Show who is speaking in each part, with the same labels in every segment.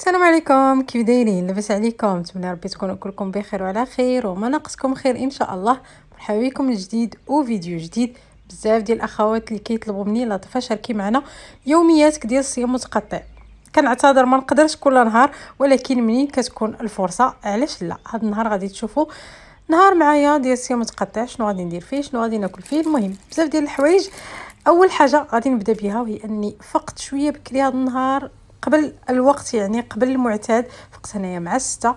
Speaker 1: السلام عليكم كيف دايرين لاباس عليكم نتمنى ربي تكونوا كلكم بخير وعلى خير وما ناقصكم خير ان شاء الله مرحبا بكم من جديد وفيديو جديد بزاف ديال الاخوات اللي كيطلبوا مني لطفه شاركي معنا يومياتك ديال الصيام المتقطع كنعتذر ما نقدرش كل نهار ولكن منين كتكون الفرصه علاش لا هذا النهار غادي تشوفوا نهار معايا ديال الصيام المتقطع شنو غادي ندير فيه شنو غادي ناكل فيه المهم بزاف ديال الحوايج اول حاجه غادي نبدا بها وهي اني فقت شويه بكري هذا النهار قبل الوقت يعني قبل المعتاد فقت انايا مع ستة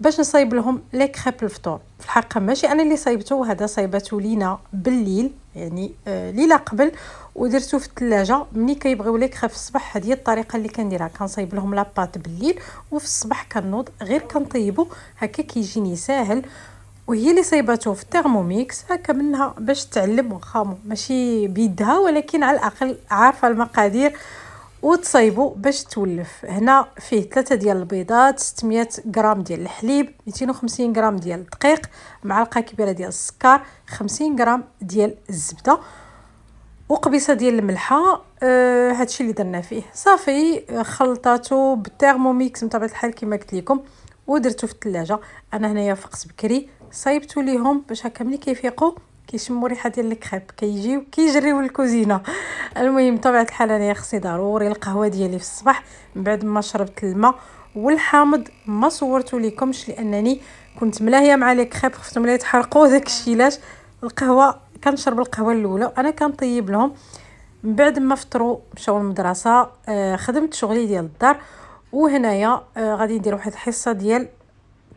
Speaker 1: باش نصايب لهم لي كريب الفطور في الحقيقه ماشي انا اللي صايبته هذا صايبته لينا بالليل يعني آه ليله قبل ودرتو في الثلاجه ملي كيبغيو لي كريب في الصباح هذه الطريقه اللي كنديرها كنصايب لهم لاباط بالليل وفي الصباح كنوض غير كنطيبو هكا كيجيني ساهل وهي اللي صايبته في الثيرموميكس هكا منها باش تعلم واخا ماشي بيدها ولكن على الاقل عارفه المقادير وتصايبو باش تولف هنا فيه ثلاثة ديال البيضات 600 غرام ديال الحليب 250 غرام ديال الدقيق معلقه كبيره ديال السكر 50 غرام ديال الزبده وقبيصه ديال الملحه آه هادشي اللي درنا فيه صافي خلطاتو بالترموميكس بطبيعه الحال كما قلت لكم ودرتو في الثلاجه انا هنايا فقت بكري صايبتو ليهم باش هكا ملي كيفيقوا كيشموا ريحه ديال الكريب كيجيو كيجريو الكوزينة المهم طبعا الحال انا خصني ضروري القهوه ديالي في الصباح من بعد ما شربت الماء والحامض ما صورته لكمش لانني كنت ملاهيه مع لي كريب خفتهم لا يتحرقوا داكشي علاش القهوه كنشرب القهوه الاولى انا كنطيب لهم من بعد ما فطروا مشاو للمدرسه آه، خدمت شغلي ديال الدار وهنايا آه، غادي ندير واحد الحصه ديال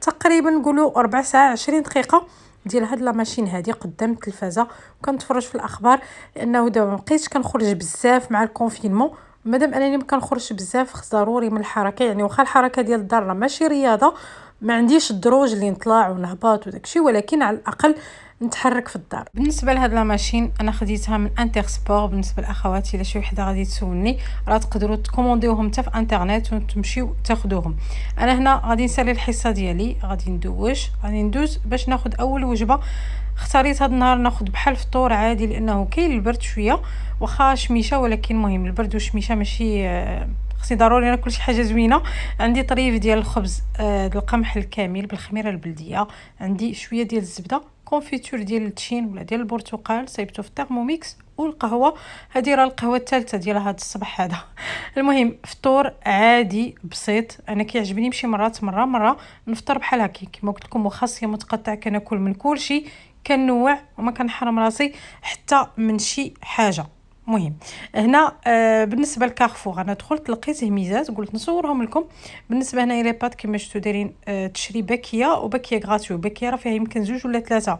Speaker 1: تقريبا نقولوا ربع ساعه 20 دقيقه ديال هاد لا ماشين هادي قدام التلفازه وكنتفرج في الاخبار لانه دابا مبقيتش كنخرج بزاف مع الكونفينمون مادام انني ما كنخرجش بزاف ضروري من الحركه يعني واخا الحركه ديال الدار ماشي رياضه ما عنديش الدروج اللي نطلع ونهبط وداكشي ولكن على الاقل نتحرك في الدار بالنسبه لهاد لا ماشين انا خديتها من انتر سبور بالنسبه لاخواتي الا شي وحده غادي تسولني راه تقدروا تكومونديوهم حتى في انترنيت وتمشيو تاخذوهم انا هنا غادي نسالي الحصه ديالي غادي ندوش غادي ندوز باش ناخذ اول وجبه اختاريت هاد النهار ناخذ بحال فطور عادي لانه كاين البرد شويه واخا شميشه ولكن مهم البرد والشميشه ماشي آه، خصني ضروري انا كلشي حاجه زوينه عندي طريف ديال الخبز آه القمح الكامل بالخميره البلديه عندي شويه ديال الزبده كونفيتور ديال التشين ولا ديال البرتقال صايبته في الثيرموميكس والقهوه هذه راه القهوه الثالثه ديال هذا الصباح هذا المهم فطور عادي بسيط انا كيعجبني نمشي مرات مره مره نفطر بحال هكا كما قلت لكم مخصيه متقطع كناكل من كلشي كنوع وما كنحرم راسي حتى من شي حاجه مهم هنا آه بالنسبه لكارفور انا دخلت لقيت ميزات قلت نصورهم لكم بالنسبه هنا لي بات كيما شفتوا دايرين آه تشري باكيه وباكيه غراتيو باكيه راه فيها يمكن زوج ولا ثلاثه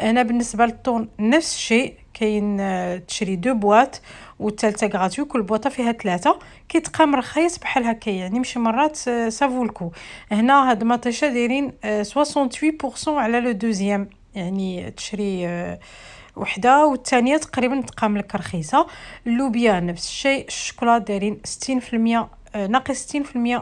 Speaker 1: هنا بالنسبه للطون نفس الشيء كاين آه تشري دو بواط والثالثه غراتيو كل بواطه فيها ثلاثه كيتقام رخيص بحال هكا يعني مشي مرات سافو آه، الكو هنا هاد ماطيشه دايرين 68% آه، على لو دوزيام يعني تشري آه، وحده والثانيه تقريبا تقام لك رخيصه اللوبيا نفس الشيء الشوكولا دايرين 60% آه، ناقص 60%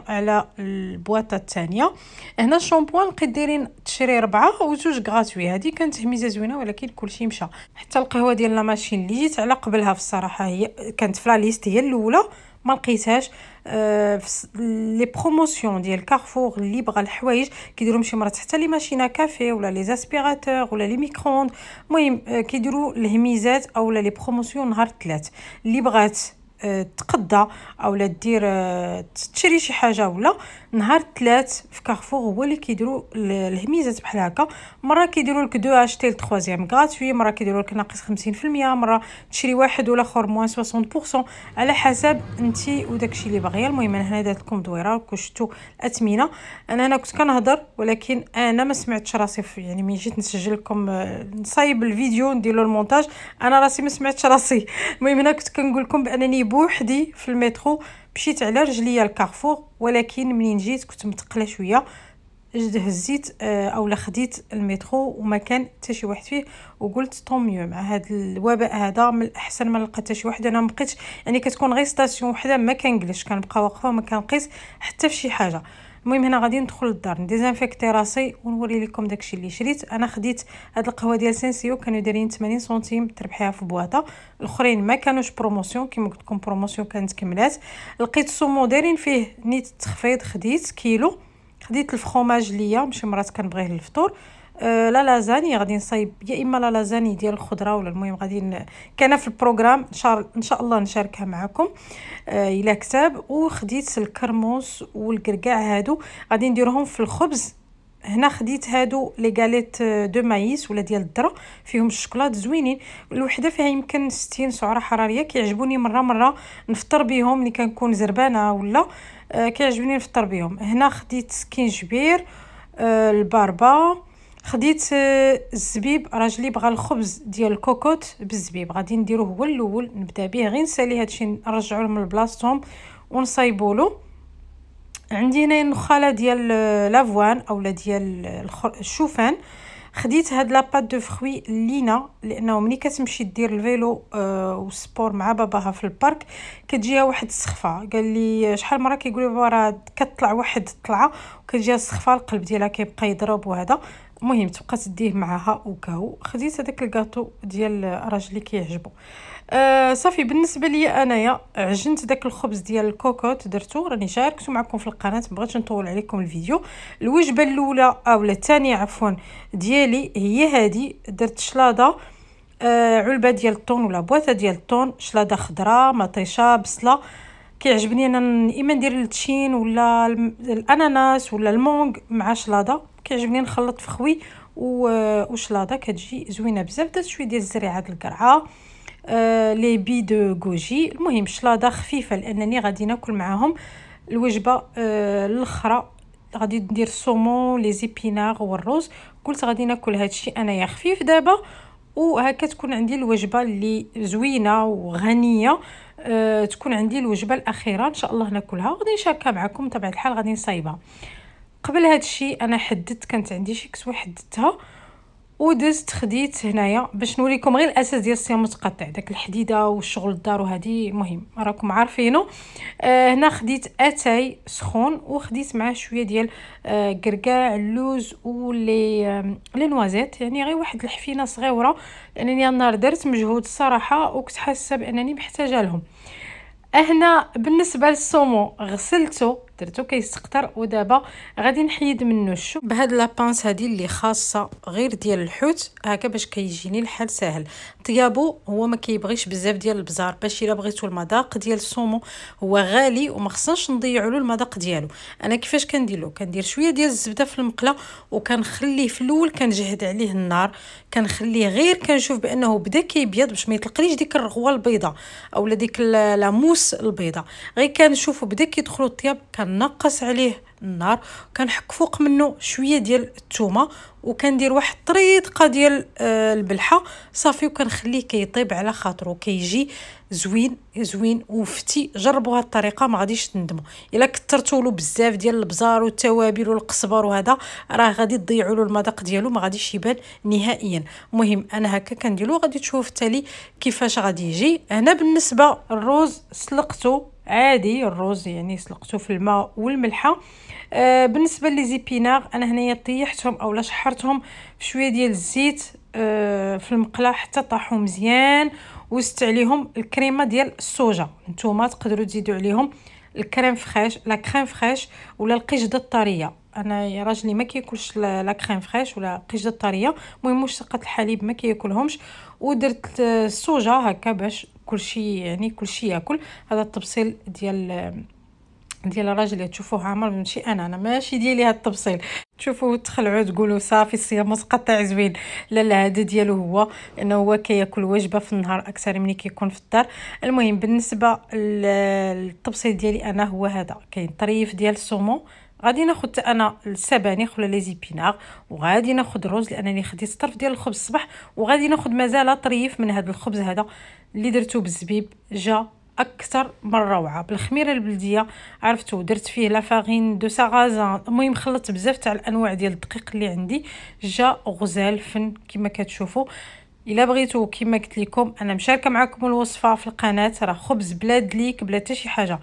Speaker 1: على البواطه الثانيه هنا الشامبوان لقيت دايرين تشري ربعة وجوج غاتوي هادي كانت هميزه زوينه ولكن كلشي مشى حتى القهوه ديال لاماشين اللي جيت على قبلها في الصراحه هي كانت في لا ليست هي الاولى ما لقيتهاش آه، لي بروموسيون ديال كارفور اللي بغى الحوايج كيديروهم شي مرات حتى لي ماشينا كافي ولا لي زاسبيراتور ولا لي ميكروند المهم آه، كيديروا الهميزات اولا لي بروموسيون نهار الثلاث اللي بغات تقضى لا دير تشري شي حاجه ولا نهار الثلاث في كارفور هو اللي كيديروا الهميزات بحال هكا مره كيديروا لك دو اشتي لتخوازيام غراتوي مره كيديروا لك ناقص 50% مره تشري واحد ولا اخر موان 60% على حسب انت وداكشي اللي باغيه المهم انا هنا درت لكم دويره وكشتو الاثمنه انا انا كنت كنهضر ولكن انا ما سمعتش راسي يعني ملي جيت نسجل لكم نصايب الفيديو نديرو المونتاج انا راسي ما سمعتش راسي المهم هنا كنت كنقول لكم بانني بوحدي في المترو مشيت على رجليا الكارفور ولكن منين جيت كنت متقله شويه جد هزيت آه، اولا خديت المترو وما كان حتى شي واحد فيه وقلت طوميو مع هذا الوباء هذا من الاحسن ما نلقى حتى شي واحد انا مبقيتش يعني كتكون غير ستاسيون وحده ما كنجلسش كنبقى واقفه وما كنقيس حتى في شي حاجه المهم هنا غادي ندخل للدار نديزانفيكتي راسي ونوري لكم داكشي اللي شريت انا خديت هاد القهوه ديال سينسيو كانوا دايرين 80 سنتيم تربحيها في بواطه الاخرين ما كانوش بروموسيون كيما قلت لكم بروموسيون كانت كملات لقيت سومو دايرين فيه نيت التخفيض خديت كيلو خديت الفخوماج ليا ماشي مرات كنبغيه للفطور آه، لا لازاني غادي نصايب يا اما لا لازاني ديال الخضره ولا المهم غادي كان في البروغرام شار... ان شاء الله نشاركها معكم آه الى كتاب وخديت الكرموس والكركاع هادو غادي نديرهم في الخبز هنا خديت هادو لي غاليت دو مايس ولا ديال الذره فيهم الشوكولات زوينين الوحده فيها يمكن 60 سعره حراريه كيعجبوني مره مره نفطر بهم ملي كنكون زربانه ولا آه، كيعجبني نفطر بهم هنا خديت كينجبير آه الباربه خديت آه، الزبيب راجلي بغى الخبز ديال الكوكوت بالزبيب غادي نديروه هو الاول نبدا به غير نسالي هادشي نرجعو من بلاصتهم ونصايبو له عندي هنايا النخاله ديال آه، لافوان اولا ديال آه، الشوفان خديت هاد لاباط دو فروي لينا لانه ملي كتمشي دير الفيلو آه والسبور مع باباها في البارك كتجيها واحد السخفه قال لي شحال مره كيقول لي بابا راه كتطلع واحد الطلعه وكتجيها السخفه القلب ديالها كيبقى يضرب وهذا المهم تبقى تديه معها وكاو خديت هذاك الكاطو ديال الراجل اللي كيعجبو آه صافي بالنسبه ليا انايا عجنت داك الخبز ديال الكوكوت درتو راني شاركتو معكم في القناه مبغيتش نطول عليكم الفيديو الوجبه الاولى اولا الثانيه عفوا ديالي هي هذه درت شلاضه آه علبه ديال الطون ولا بواطه ديال الطون شلاضه خضراء مطيشه بصله كيعجبني انا اما ندير التشين ولا الاناناس ولا المونغ مع شلاضه كيعجبني نخلط فخوي وشلاضه كتجي زوينه بزاف درت شويه ديال الزريعه ديال القرعه آه لي بي دو غوجي المهم شلاضه خفيفه لانني غادي ناكل معاهم الوجبه آه الاخرى غادي ندير الصومون لي زيبيناغ والروز قلت غادي ناكل هادشي انايا خفيف دابا وهكا تكون عندي الوجبه اللي زوينه وغنيه أه تكون عندي الوجبه الاخيره ان شاء الله ناكلها وغادي نشاركها معكم طبعا الحال غادي نصايبها قبل هذا الشيء انا حددت كانت عندي شي كسوه حددتها ودزت خديت هنايا باش نوريكم غير الاساس ديال الصيام المتقطع داك الحديده والشغل الدار وهذه مهم راكم عارفينه آه هنا خديت اتاي سخون وخديت معاه شويه ديال آه كركاع اللوز ولي آه لي نوازيت يعني غير واحد الحفينه صغيره لانني النهار درت مجهود الصراحه وكنت حاسه بانني محتاجه لهم هنا بالنسبه للسومو غسلته درتو كيستقطر ودابا غادي نحيد منه الشوك بهاد لابانس هادي اللي خاصه غير ديال الحوت هكا باش كيجيني الحال ساهل طيابو هو ما كيبغيش بزاف ديال البزار باش الا بغيتو المذاق ديال السومو هو غالي وما خصناش نضيعوا له المذاق ديالو انا كيفاش كنديرو كندير شويه ديال الزبده في المقله وكنخليه في الاول كنجهد عليه النار كنخليه غير كنشوف بانه بدا كيبيض باش ما يطلقليش ديك الرغوه البيضاء اولا ديك لاموس البيضاء غير كنشوفو بدا كيدخلوا الطياب كان كنقص عليه النار كنحك فوق منه شويه ديال الثومه وكندير واحد الطريقه ديال آه، البلحه صافي وكنخليه كيطيب على خاطرو كيجي زوين زوين وفتي جربوا هاد الطريقه ما غاديش تندموا الا كثرتوا له بزاف ديال البزار والتوابل والقزبر وهذا راه غادي تضيعوا له المذاق ديالو ما غاديش يبان نهائيا المهم انا هكا كنديرو غادي تشوف التالي كيفاش غادي يجي هنا بالنسبه الروز سلقته عادي الرز يعني سلقته في الماء والملحه آه بالنسبه لي زيبينار انا هنايا طيحتهم اولا شحرتهم بشويه ديال الزيت آه في المقله حتى طاحوا مزيان وزدت عليهم الكريمه ديال السوجا نتوما تقدروا تزيدوا عليهم الكريم فخاش لا كريم فخاش ولا القشده الطريه انا راجلي ما كياكلش لا كريم فريش ولا قشده طريه المهم مشتقات الحليب ما كياكلهمش ودرت الصوجا هكا باش كلشي يعني كلشي ياكل هذا التبصيل ديال ديال راجلي تشوفوه عامر ماشي انا انا ماشي ديالي هاد التبصيل تشوفوه تخلعوا تقولوا صافي الصيام متقطع زوين لا لا هذا ديالو هو انه هو كياكل وجبه في النهار اكثر من كيكون في الدار المهم بالنسبه للتبصيل ديالي انا هو هذا كاين طريف ديال السومون غادي ناخد انا السبانخ ولا لي وغادي ناخد الرز لانني خديت طرف ديال الخبز الصباح وغادي ناخد مازال طريف من هذا الخبز هذا اللي درتو بالزبيب جا اكثر من روعه بالخميره البلديه عرفتو درت فيه لا فارين دو سارازان المهم خلطت بزاف تاع الانواع ديال الدقيق اللي عندي جا غزال فن كما كتشوفوا الا بغيتو كما قلت لكم انا مشاركه معكم الوصفه في القناه راه خبز بلا دليك بلا حتى شي حاجه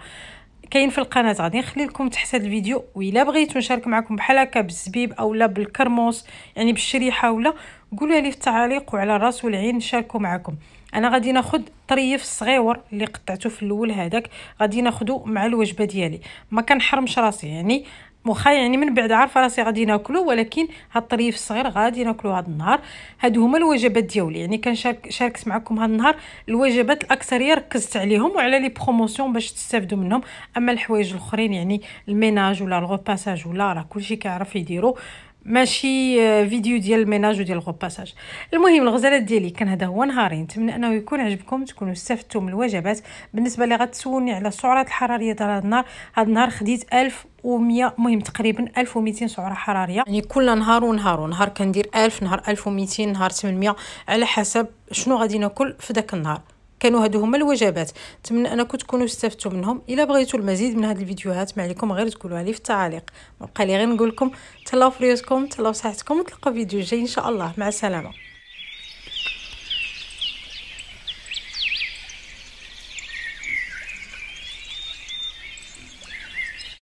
Speaker 1: كاين في القناه غادي نخلي لكم تحت هذا الفيديو وإلا بغيتو نشارك معكم بحال هكا بالزبيب اولا بالكرموس يعني بالشريحه ولا قولوا لي في التعاليق وعلى راس والعين نشاركوا معكم انا غادي ناخذ طريف صغيور اللي قطعته في الاول هذاك غادي ناخذه مع الوجبه ديالي ما كنحرمش راسي يعني واخا يعني من بعد عارفه راسي غادي ناكلو ولكن هاد الطريف الصغير غادي ناكلو هاد النهار هادو هما الوجبات ديالي يعني كنشارك شاركت معكم هاد النهار الوجبات الاكثريه ركزت عليهم وعلى لي بروموسيون باش تستافدوا منهم اما الحوايج الاخرين يعني الميناج ولا الغوباساج ولا راه كلشي كيعرف يديرو ماشي آه، فيديو ديال الميناج وديال الغوباساج المهم الغزالات ديالي كان هذا هو نهاري نتمنى انه يكون عجبكم تكونوا استفدتوا من الوجبات بالنسبه اللي غتسولني على السعرات الحراريه ديال هذا النهار هذا النهار خديت 1000 و مهم تقريبا تقريبا 1200 سعره حراريه يعني كل نهار ونهار ونهار كندير 1000 نهار 1200 نهار 800 على حسب شنو غادي ناكل في داك النهار كانوا هادو هما الوجبات نتمنى انكم تكونوا استفدتوا منهم الا بغيتوا المزيد من هاد الفيديوهات ما عليكم غير تقولوها لي في التعاليق بقى لي غير نقول لكم تهلاو في ريوسكم تهلاو في صحتكم وتلقاو فيديو جاي ان شاء الله مع السلامه